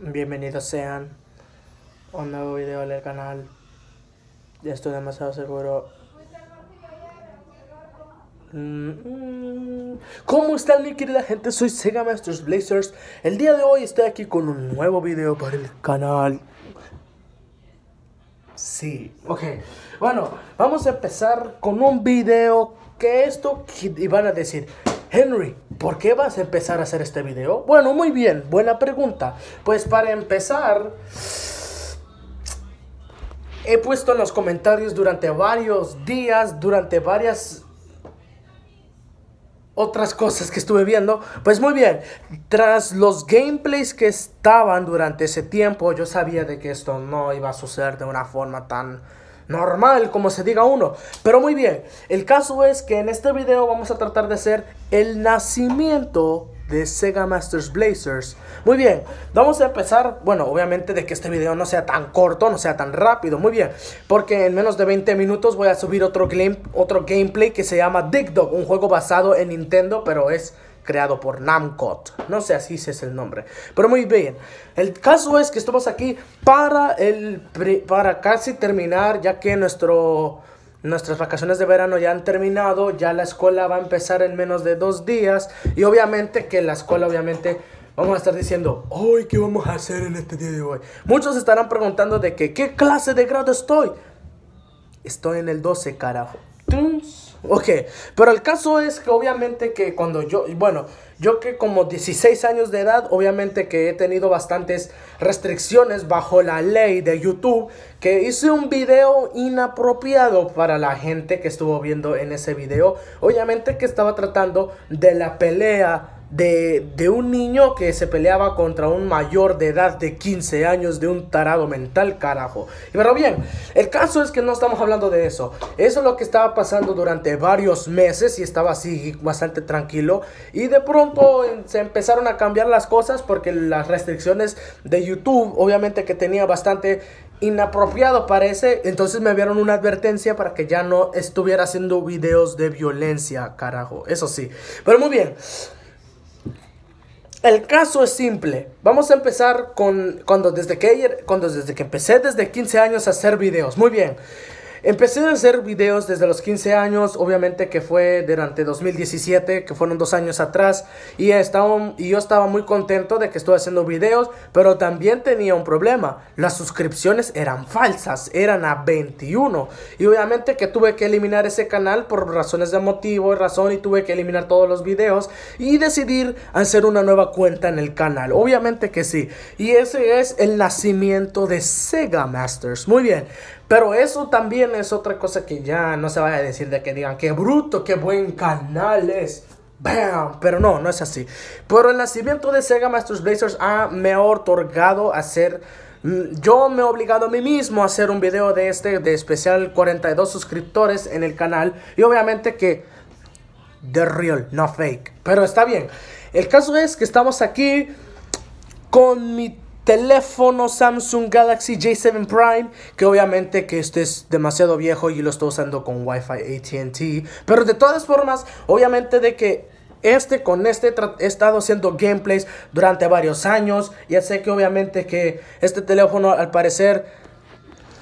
Bienvenidos sean a un nuevo video del canal. Ya estoy demasiado seguro. Mm, mm. ¿Cómo están mi querida gente? Soy Sega Masters Blazers. El día de hoy estoy aquí con un nuevo video para el canal. Sí, ok. Bueno, vamos a empezar con un video que esto iban a decir. Henry, ¿por qué vas a empezar a hacer este video? Bueno, muy bien, buena pregunta. Pues para empezar, he puesto en los comentarios durante varios días, durante varias otras cosas que estuve viendo. Pues muy bien, tras los gameplays que estaban durante ese tiempo, yo sabía de que esto no iba a suceder de una forma tan normal, como se diga uno. Pero muy bien, el caso es que en este video vamos a tratar de hacer el nacimiento de Sega Masters Blazers. Muy bien, vamos a empezar, bueno, obviamente de que este video no sea tan corto, no sea tan rápido, muy bien, porque en menos de 20 minutos voy a subir otro, otro gameplay que se llama Dick Dog, un juego basado en Nintendo, pero es creado por Namcot. No sé así es el nombre. Pero muy bien. El caso es que estamos aquí para, el, para casi terminar, ya que nuestro, nuestras vacaciones de verano ya han terminado, ya la escuela va a empezar en menos de dos días. Y obviamente que la escuela, obviamente... Vamos a estar diciendo, hoy, ¿qué vamos a hacer en este día de hoy? Muchos estarán preguntando de ¿qué clase de grado estoy? Estoy en el 12, carajo. Ok, pero el caso es que obviamente que cuando yo, bueno, yo que como 16 años de edad, obviamente que he tenido bastantes restricciones bajo la ley de YouTube, que hice un video inapropiado para la gente que estuvo viendo en ese video, obviamente que estaba tratando de la pelea de, un niño que se peleaba contra un mayor de edad de 15 años de un tarado mental, carajo. Pero bien, el caso es que no estamos hablando de eso. Eso es lo que estaba pasando durante varios meses y estaba así bastante tranquilo. Y de pronto se empezaron a cambiar las cosas porque las restricciones de YouTube, obviamente que tenía bastante inapropiado parece. Entonces me dieron una advertencia para que ya no estuviera haciendo videos de violencia, carajo. Eso sí. Pero muy bien el caso es simple. Vamos a empezar con cuando desde que, cuando desde que empecé desde 15 años a hacer videos. Muy bien. Empecé a hacer videos desde los 15 años, obviamente que fue durante 2017, que fueron dos años atrás, y, y yo estaba muy contento de que estuve haciendo videos, pero también tenía un problema, las suscripciones eran falsas, eran a 21, y obviamente que tuve que eliminar ese canal por razones de motivo y razón, y tuve que eliminar todos los videos, y decidir hacer una nueva cuenta en el canal, obviamente que sí, y ese es el nacimiento de Sega Masters, muy bien, pero eso también es otra cosa que ya no se vaya a decir de que digan, qué bruto, qué buen canal es. Pero no, no es así. Pero el nacimiento de Sega Masters Blazers ha, me ha otorgado a mm, Yo me he obligado a mí mismo a hacer un video de este, de especial 42 suscriptores en el canal. Y obviamente que... The real, no fake. Pero está bien. El caso es que estamos aquí con mi teléfono Samsung Galaxy J7 Prime, que obviamente que este es demasiado viejo y lo estoy usando con Wi-Fi AT&T, pero de todas formas, obviamente de que este con este he estado haciendo gameplays durante varios años, ya sé que obviamente que este teléfono al parecer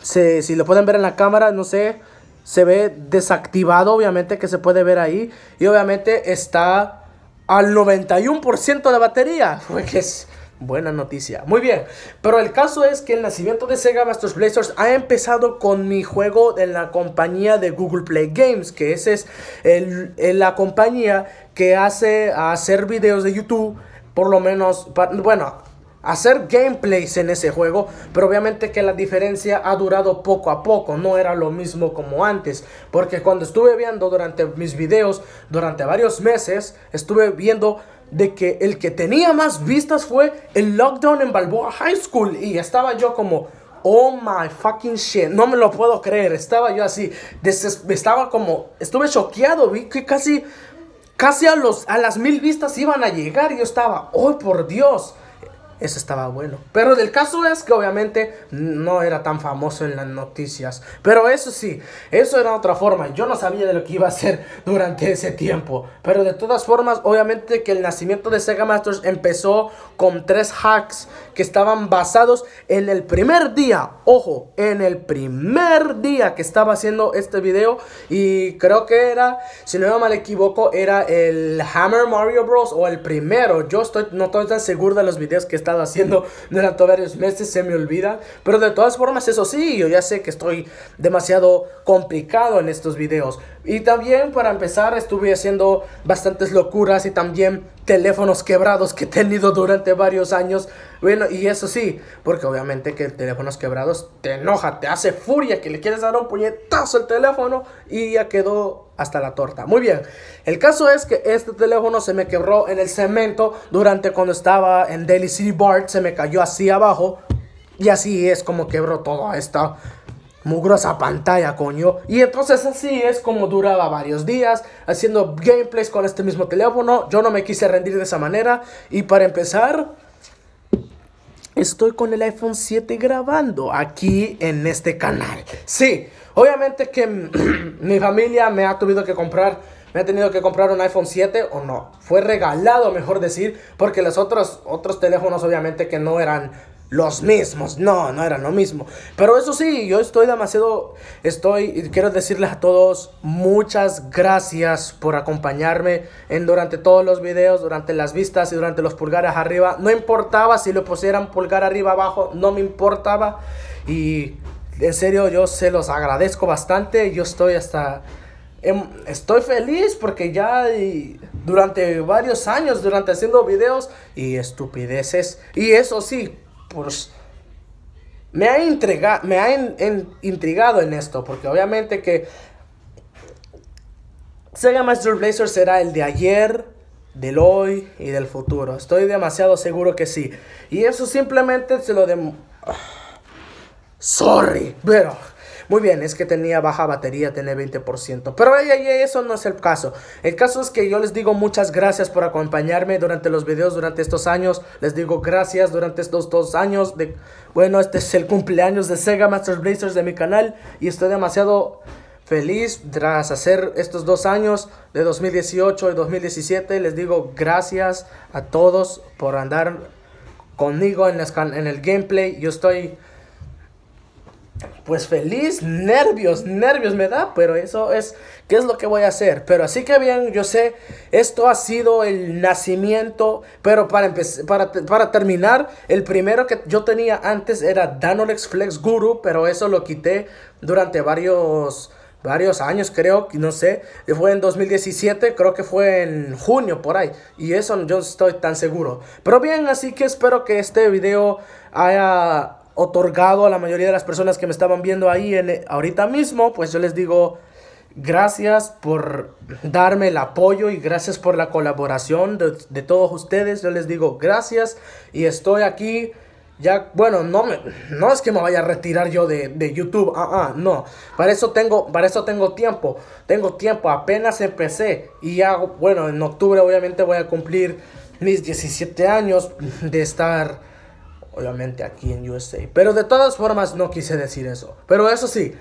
si lo pueden ver en la cámara, no sé, se ve desactivado, obviamente que se puede ver ahí y obviamente está al 91% de batería, porque es Buena noticia. Muy bien. Pero el caso es que el nacimiento de Sega Masters Blazers ha empezado con mi juego en la compañía de Google Play Games, que esa es la compañía que hace hacer videos de YouTube, por lo menos, bueno, hacer gameplays en ese juego, pero obviamente que la diferencia ha durado poco a poco, no era lo mismo como antes, porque cuando estuve viendo durante mis videos, durante varios meses, estuve viendo de que el que tenía más vistas fue el lockdown en Balboa High School. Y estaba yo como, oh my fucking shit, no me lo puedo creer. Estaba yo así, estaba como, estuve choqueado, vi que casi, casi a, los, a las mil vistas iban a llegar. Y yo estaba, oh por Dios. Eso estaba bueno. Pero el caso es que obviamente no era tan famoso en las noticias. Pero eso sí, eso era otra forma. Yo no sabía de lo que iba a hacer durante ese tiempo. Pero de todas formas, obviamente que el nacimiento de Sega Masters empezó con tres hacks que estaban basados en el primer día. Ojo, en el primer día que estaba haciendo este video. Y creo que era, si no me mal equivoco, era el Hammer Mario Bros. o el primero. Yo estoy, no estoy tan seguro de los videos que haciendo durante varios meses, se me olvida. Pero de todas formas, eso sí, yo ya sé que estoy demasiado complicado en estos videos. Y también para empezar estuve haciendo bastantes locuras y también teléfonos quebrados que he tenido durante varios años. Bueno, y eso sí, porque obviamente que el teléfonos quebrados te enoja, te hace furia, que le quieres dar un puñetazo al teléfono y ya quedó hasta la torta. Muy bien, el caso es que este teléfono se me quebró en el cemento durante cuando estaba en Daily City Bart, se me cayó así abajo. Y así es como quebró toda esta mugrosa pantalla, coño. Y entonces así es como duraba varios días haciendo gameplays con este mismo teléfono. Yo no me quise rendir de esa manera. Y para empezar, estoy con el iPhone 7 grabando aquí en este canal. Sí, obviamente que mi familia me ha tenido que comprar me ha tenido que comprar un iPhone 7 o no. Fue regalado, mejor decir, porque los otros, otros teléfonos obviamente que no eran los mismos. No, no eran lo mismo. Pero eso sí, yo estoy demasiado, estoy, quiero decirles a todos muchas gracias por acompañarme en durante todos los videos, durante las vistas y durante los pulgares arriba. No importaba si lo pusieran pulgar arriba abajo, no me importaba. Y en serio, yo se los agradezco bastante. Yo estoy hasta... Em, estoy feliz porque ya durante varios años, durante haciendo videos y estupideces, y eso sí, pues me ha, intrigado, me ha intrigado en esto, porque obviamente que Sega Master Blazer será el de ayer, del hoy y del futuro. Estoy demasiado seguro que sí. Y eso simplemente se lo dem... Sorry, pero... Muy bien, es que tenía baja batería, tenía 20%. Pero ay, eso no es el caso. El caso es que yo les digo muchas gracias por acompañarme durante los videos, durante estos años. Les digo gracias durante estos dos años. De... Bueno, este es el cumpleaños de Sega Master Blazers de mi canal y estoy demasiado feliz tras hacer estos dos años de 2018 y 2017. Les digo gracias a todos por andar conmigo en, en el gameplay. Yo estoy pues feliz, nervios, nervios me da, pero eso es, ¿qué es lo que voy a hacer? Pero así que bien, yo sé, esto ha sido el nacimiento, pero para, para, para terminar, el primero que yo tenía antes era Danolex Flex Guru, pero eso lo quité durante varios varios años creo, no sé, fue en 2017, creo que fue en junio por ahí, y eso yo no estoy tan seguro. Pero bien, así que espero que este video haya otorgado a la mayoría de las personas que me estaban viendo ahí ahorita mismo, pues yo les digo gracias por darme el apoyo y gracias por la colaboración de, todos ustedes. Yo les digo gracias y estoy aquí. Ya, bueno, no, no es que me vaya a retirar yo de, YouTube, ah, ah, no. Para eso, tengo, para eso tengo tiempo, tengo tiempo, apenas empecé. Y ya, bueno, en octubre obviamente voy a cumplir mis 17 años de estar obviamente aquí en USA. Pero de todas formas no quise decir eso. Pero eso sí,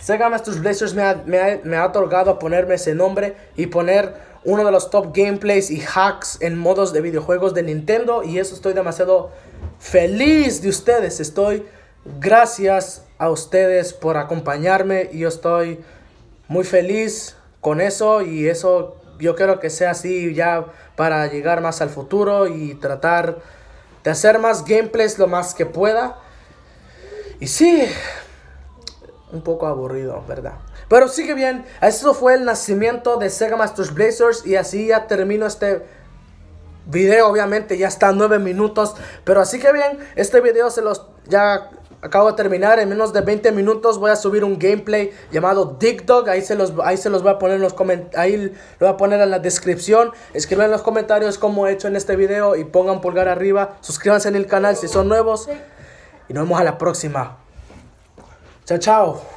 Sega Masters Blazers me ha, otorgado ponerme ese nombre y poner uno de los top gameplays y hacks en modos de videojuegos de Nintendo. Y eso estoy demasiado feliz de ustedes. Estoy gracias a ustedes por acompañarme. Y yo estoy muy feliz con eso. Y eso yo quiero que sea así ya para llegar más al futuro y tratar de hacer más gameplays lo más que pueda. Y sí, un poco aburrido, ¿verdad? Pero que bien, eso fue el nacimiento de Sega Masters Blazers y así ya termino este video, obviamente ya está nueve minutos, pero así que bien, este video se los ya Acabo de terminar, en menos de 20 minutos voy a subir un gameplay llamado Dick Dog. Ahí se los, ahí se los voy a poner en los ahí lo voy a poner en la descripción. Escriban en los comentarios cómo he hecho en este video y pongan pulgar arriba. Suscríbanse en el canal si son nuevos. Y nos vemos a la próxima. Chao, chao.